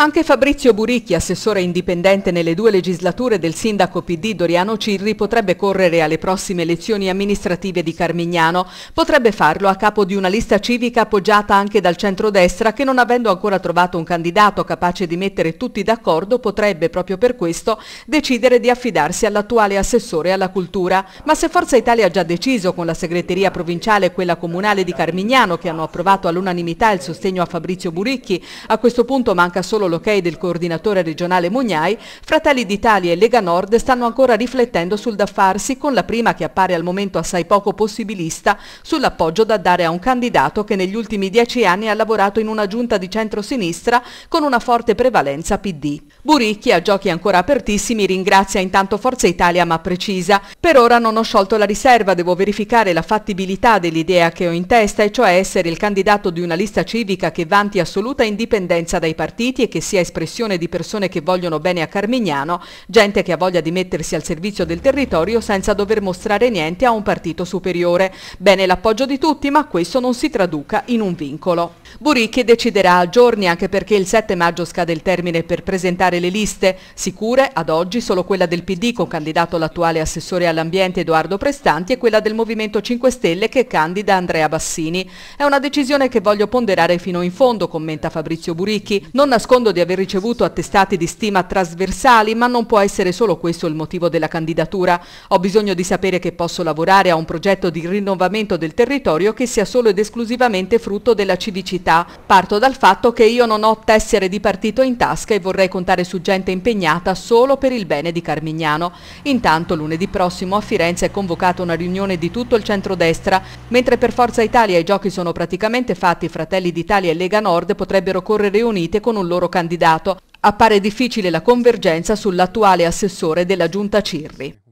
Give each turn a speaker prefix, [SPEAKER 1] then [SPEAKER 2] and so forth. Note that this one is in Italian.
[SPEAKER 1] Anche Fabrizio Buricchi, assessore indipendente nelle due legislature del sindaco PD Doriano Cirri, potrebbe correre alle prossime elezioni amministrative di Carmignano. Potrebbe farlo a capo di una lista civica appoggiata anche dal centrodestra che non avendo ancora trovato un candidato capace di mettere tutti d'accordo potrebbe proprio per questo decidere di affidarsi all'attuale assessore alla cultura. Ma se Forza Italia ha già deciso con la segreteria provinciale e quella comunale di Carmignano che hanno approvato all'unanimità il sostegno a Fabrizio Buricchi, a questo punto manca solo solo l'ok del coordinatore regionale Mugnai, Fratelli d'Italia e Lega Nord stanno ancora riflettendo sul da farsi con la prima che appare al momento assai poco possibilista sull'appoggio da dare a un candidato che negli ultimi dieci anni ha lavorato in una giunta di centrosinistra con una forte prevalenza PD. Buricchi, a giochi ancora apertissimi, ringrazia intanto Forza Italia ma precisa. Per ora non ho sciolto la riserva, devo verificare la fattibilità dell'idea che ho in testa e cioè essere il candidato di una lista civica che vanti assoluta indipendenza dai partiti e che che sia espressione di persone che vogliono bene a Carmignano, gente che ha voglia di mettersi al servizio del territorio senza dover mostrare niente a un partito superiore. Bene l'appoggio di tutti, ma questo non si traduca in un vincolo. Buricchi deciderà a giorni anche perché il 7 maggio scade il termine per presentare le liste. Sicure ad oggi solo quella del PD con candidato l'attuale assessore all'ambiente Edoardo Prestanti e quella del Movimento 5 Stelle che candida Andrea Bassini. È una decisione che voglio ponderare fino in fondo, commenta Fabrizio Buricchi. Non nascondo di aver ricevuto attestati di stima trasversali, ma non può essere solo questo il motivo della candidatura. Ho bisogno di sapere che posso lavorare a un progetto di rinnovamento del territorio che sia solo ed esclusivamente frutto della civiltà pubblicità. Parto dal fatto che io non ho tessere di partito in tasca e vorrei contare su gente impegnata solo per il bene di Carmignano. Intanto lunedì prossimo a Firenze è convocata una riunione di tutto il centrodestra, mentre per Forza Italia i giochi sono praticamente fatti, Fratelli d'Italia e Lega Nord potrebbero correre unite con un loro candidato. Appare difficile la convergenza sull'attuale assessore della giunta Cirri.